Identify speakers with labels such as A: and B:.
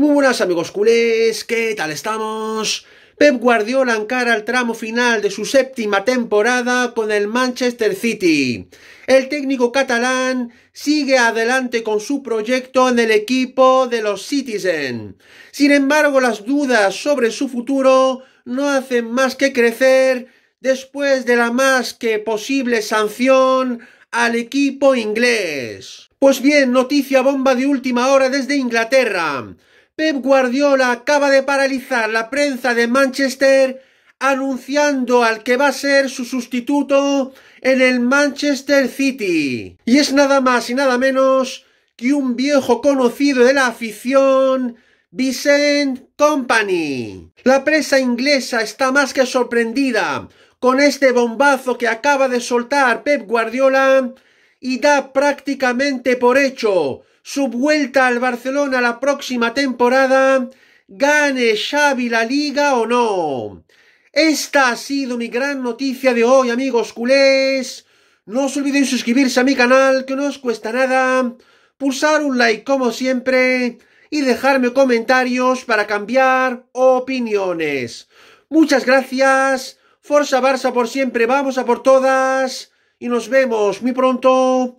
A: Muy buenas amigos culés, ¿qué tal estamos? Pep Guardiola encara el tramo final de su séptima temporada con el Manchester City. El técnico catalán sigue adelante con su proyecto en el equipo de los Citizen. Sin embargo, las dudas sobre su futuro no hacen más que crecer después de la más que posible sanción al equipo inglés. Pues bien, noticia bomba de última hora desde Inglaterra. Pep Guardiola acaba de paralizar la prensa de Manchester anunciando al que va a ser su sustituto en el Manchester City. Y es nada más y nada menos que un viejo conocido de la afición, Vicent Company. La prensa inglesa está más que sorprendida con este bombazo que acaba de soltar Pep Guardiola y da prácticamente por hecho su vuelta al Barcelona la próxima temporada, gane Xavi la liga o no. Esta ha sido mi gran noticia de hoy, amigos culés. No os olvidéis suscribirse a mi canal, que no os cuesta nada, pulsar un like como siempre y dejarme comentarios para cambiar opiniones. Muchas gracias, Forza Barça por siempre, vamos a por todas y nos vemos muy pronto